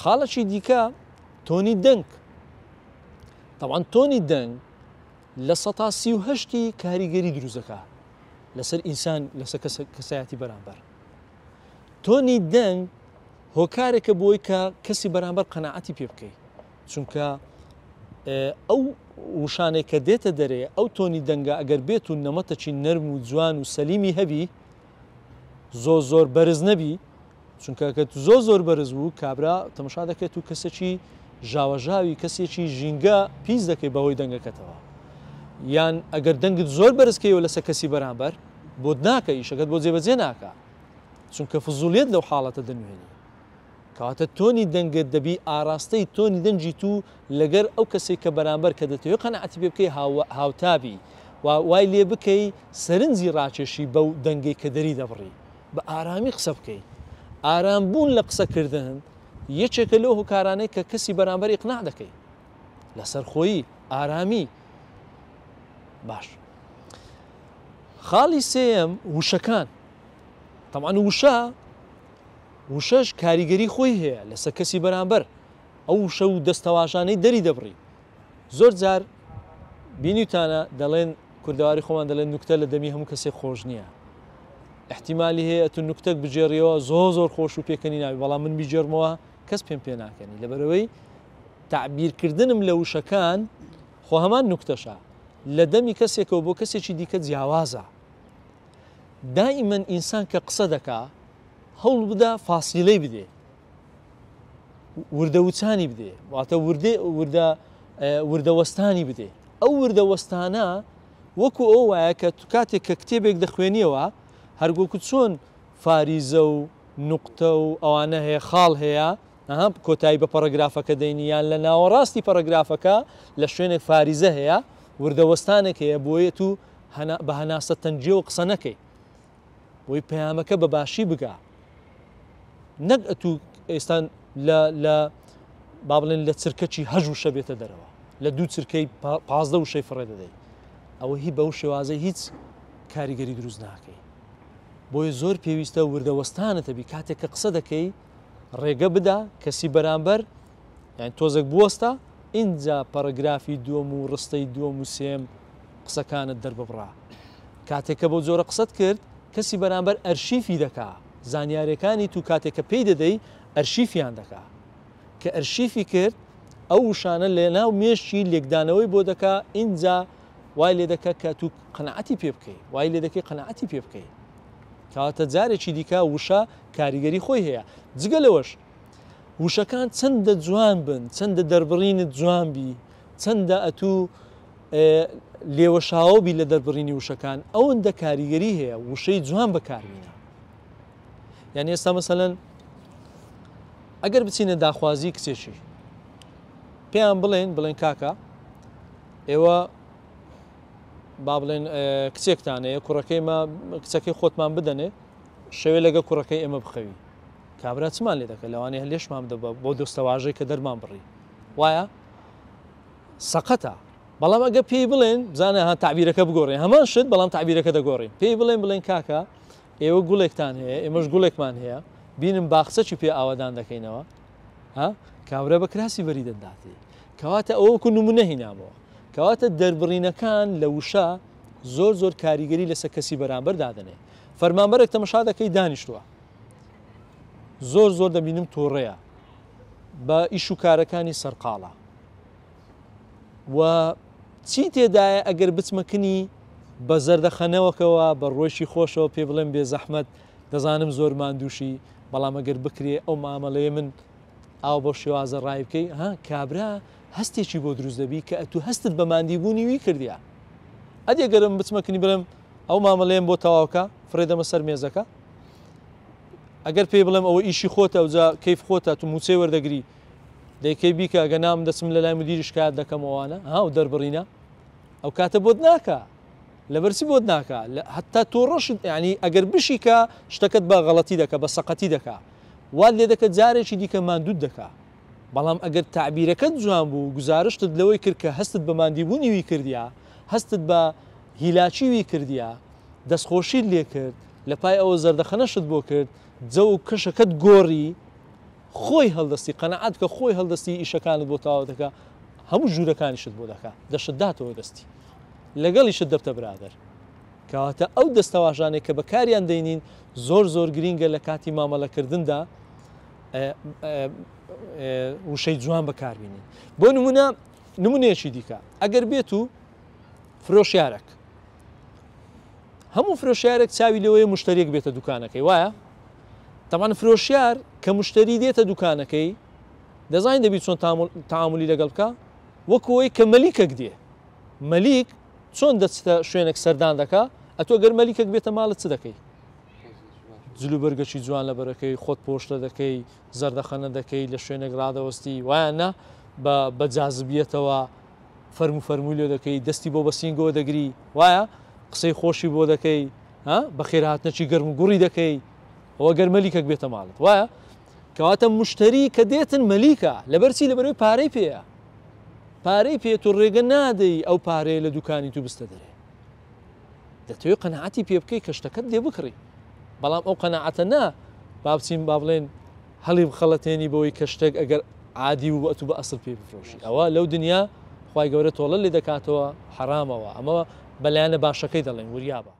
خاڵەشی دیکە تۆنی دەنگ تاوان تۆنی دەنگ لە سیهشتی کاریگەری دروزەکە لەسەر ئینسان لەسەر کەسایەتی بەرامبەر تۆنی دەنگ هۆکارێکە بۆی کە کەسی بەرامبەر قەنەعەتی پێ بکەیت چونکە ئەو وشانێک کە دێتە دەرێ ئەو تۆنی دەنگە ئەگەر بێت و نەمەتەچی نەرم و جوان و سەلیمی هەبی زۆ زۆر بەرز نەبی چونکەکە زۆ زۆر بەرز بوو کابرا تەمەشا دەکەێت و کەسێکی ژاوەژاوی کەسێکی ژینگە پیس دەکەی بەهۆی دەنگەکەتەوە یان ئەگەر دەنگت زۆر بەرزکەیەوە لەسەر کەسی بەرامبەر بۆ ناکە ئیشەکەت بۆ جێبەجێ ناکە چونکە فزولیت لەو حاڵەتە دەنوێنی کاتە تۆنی دەنگت دەبی ئاراستەی تۆنی دەنجی تو لەگەر ئەو کەسێک کە بەرامبەر کە دەتەوێت قەنەعەتی پێ بکەی هاوتابی وای لێ بکەی سەرنجی ڕاکێشی بەو دەنگی کە دەری دەبڕی بە ئارامی قسە بکەیت ئارام بوون لە قسەکردن یەکێکە لەو هوکارانەی کە کەسی بەرامبەر قنا دەکەی لەسەر خۆی ئارامی باش خاڵی سێم وشەکان تەمان وشە وشەش کاریگەری خۆی هەیە لەسەر کەسی بەرامبەر ئەو وشە و دەستەواژانەی دەری دەبڕی زۆر جار بینیتانە دەڵێن کوردەواری خۆمان دەڵێن نوکتە لە دەمی هەموو کەسێک خۆش نییە احتیممالی هەیە تو نوکتەك بجێڕیەوە زۆ زۆر خۆش و پێکەنی ناوی بەڵام من بیجێرمەوە کەس پێم پێ ناکەنی لەبەرەوەی تعبیرکردنم لە وشەکان خۆ هەمان نوکتەشە لە دەمی کەسێکەوە بۆ کەسێکی دیکە جیاوازە دائیمەن ئینسان کە قسە دەکا هەوڵ بدا فاسیلەی بدێ وردەوچانی بدێ واتە وردەوەستانی بدێ ئەو وردەوەستانە وەکو ئەو وایە کە تو کاتێک کە کتێبێک دەخوێنیەوە هەرگوکو چۆن فاریزە و نقطە و ئەوانە هەیە خاڵ هەیە ئەهام کۆتایی بە پەرەگرافەکە دەینیان لە ناوەڕاستی پەرەگرافەکە لە شوێنێک فاریزە هەیە وردەوەستانێک هەیە بۆیە و بە هەناسە تەنجێ و قسە نەکەی بۆی پەیامەکە بە باشی بگا نەک ئەتو ئێستان لە با بڵێن لە چرکەکی هەژ و شەبێتە دەرەوە لە دوو چرکەی پازدە و شەی فڕێ دەدەی ئەوە هی بەو شێوازە هیچ کاریگەری دروست ناکەی بۆی زۆر پێویستە وردەوەستانەتەبی کاتێک کە قسە دەکەی ڕێگە بدا کەسی بەرامبەر یان تۆزەک بوەستە اینجا پەرەگرافی دووەم و ڕستەی دووەم و سێم قسەکانت دەربڕا کاتێک کە بۆ زۆرە قسەت کرد کەسی بەرامبەر ئەرشیفی دەکا زانیارەکانی تو کاتێک کە پێی دەدەی ئەرشیفیان دەکا کە ئەرشیفی کرد ئەو وشانە لە ناو مێشی لێکدانەوەی بۆ دەکا اینجا وای لێ دەکە کە تو قەنعەتی پێ بکەی وای لێ دەکەی قەنعەتی پێ بکەی کاتە جارێکی دیکە وشە کاریگەری خۆی هەیە جگە لەوەش وشەکان چەندە جوان بن چەندە دەربڕینت جوانبی چەندە ئەتوو لێوە شاوبی لە دەربڕینی وشەکان ئەوەندە کاریگەری هەیە وشەی جوان بەکارمینە یعنی ئێستا مەسەەن ئەگەر بچینە داخوازی کچێکی پێیان بڵێن بڵێن کاکە ئێوە با بڵێن کچێکتان هەیە کوڕەکەیمە کچەکەی خۆتمان بدەنێ شەوێ لەگە کوڕەکەی ئێمە بخەوی کابرا چمان لێ دەکە لەوانێ هەلێشمان دەبە بۆ دۆستەواژەی کە دەرمان بڕی وایە سەقەتە بەڵام ئەگە پێی بڵێن بزانە هە تعبیرەکە بگۆڕێن هەمان شت بەڵام تعبیرەکە دەگۆڕین پێی بڵێن بڵێن کاکە ئێوە گوڵێکتان هەیە ئێمەش گوڵێکمان هەیە بینم باخسەکی پێ ئاوادان دەکەینەوە کابرا بە کراسی بەری دەداتی کەواتە ئەوەکو نمونە هینامەوە کەواتە دەربڕینەکان لە وشە زۆر زۆر کاریگەری لەسە کەسی بەرامبەر دادنێ فەرمانبەرێک تەمەشا دەکەی دانیشتووە زۆر زۆر دەبینم تۆڕەیە بە ئیش و کارەکانی سەرقاڵە و چی تێدایە ئەگەر بچمەکنی بە زەردەخەنەوەکەوە بە ڕۆیشی خۆشەوە پێ بڵێم بێ زەحمت دەزانم زۆر مادووشی بەڵام ئەگەر بکرێ ئەو مامەڵەیە من ئاو بۆ شێوازە ڕای بکەی ها کابرا هەستێکی بۆ دروست دەبی کە ئەتو هەستت بە مادیبوونی وی کردیا ئەدی گەرم بچمەکنی برم ئەو مامەڵێم بۆ تەواوکە فرێدەمە سەر مێزەکە ئەگەر پێی بڵم ئەوە ئیشی خۆتە ئەوجا کەیف خۆتە تو موچەی وەردەگری دەیکەی بیکە گە نام دەسم لە لای مدیری شکایەت دەکەمەوانە هاو دەربڕینە ئەو کاتە بۆت ناکە لە بەرسی بۆت ناکە هەتا تۆ ڕەشت ینی ئەگەر بشیکە شتەکەت بە غەڵەتی دەکە بە سەقەتی دەکە وال لێ دەکە جارێکی دیکە مادود دەکا بەڵام ئەگەر تعبیرەکەت جوان بوو گزارشتت لەوەی کرد کە هەستت بە مادیبوونیوی کردیا هەستت بە هیلاچیوی کردیا دەستخۆشیت لێ کرد لە پای ئەوە زەردەخەنەشت بۆ کرد جە و کشەکەت گۆڕی خۆی هەڵدەستی قەنەعات کە خۆی هەڵدەستی ئیشەکانت بۆ تاوە دەکە هەموو ژوورەکانیشت بۆ دەکە دەشتداتەوە دەستی لەگەڵیشت دەبتە برادر کەواتە ئەو دەستەواژانێک کە بەکاریان دەینین زۆر زۆر گرینگە لە کاتی مامەڵەکردندا وشەی جوان بەکاربیین بۆ نمونە نمونێکی دیکە ئەگەر بێت و فرۆشیارك هەموو فرۆشیارێک چاوی لەوەی مشتێک بێتە دوکانەکەی وایە تەمان فرۆشیار کە مشتری دێتە دوکانەکەی دەزانین دەبی چۆن تعاملی لەگەڵ بکە وەکەوەی کە مەلیکەک دێ مەلیک چۆن دەچتە شوێنێک سەردان دەکا ئەتۆ گەرمەلیکەک بێتە ماڵە چ دەکەی جلوبەرگەکی جوان لە بەرەکەی خۆت پۆشتە دەکەی زەردەخەنە دەکەی لە شوێنێک ڕادەوەستی وایەنە بە جاذبیەتەوە فەرم و فەرمولیۆ دەکەی دەستی بۆ بەسینگەوە دەگری وایە قسەی خۆشی بۆ دەکەی بە خێرهاتنەکی گەرم و گوڕی دەکەی ئەوە گەرمەلیکەک بێتە ماڵت وایە کەواتە مشتری کە دێتن مەلیکە لەبەرچی لە بەرەوەی پارەی پێەیە پارەی پێ تو ڕێگە نادەی ئەو پارەیە لە دوکانی تو بستە دەرێ دەتەوێت قەنعاتی پێ بکەی کەشتەکەت دێ بکڕی بەڵام ئەو قەنەعەتە نا بابچین با بڵێن هەڵی بخەڵەتێنی بەوەی کە شتێک ئەگەر عادی و ئەتو بە ئەسڵ پێ بفرۆشی ئەوە لەو دنیا خی گەورە تۆڵە لێ دەکاتەوە حرامەوە ئەمە بەلایەنە باشەکەی دەڵێن وریابە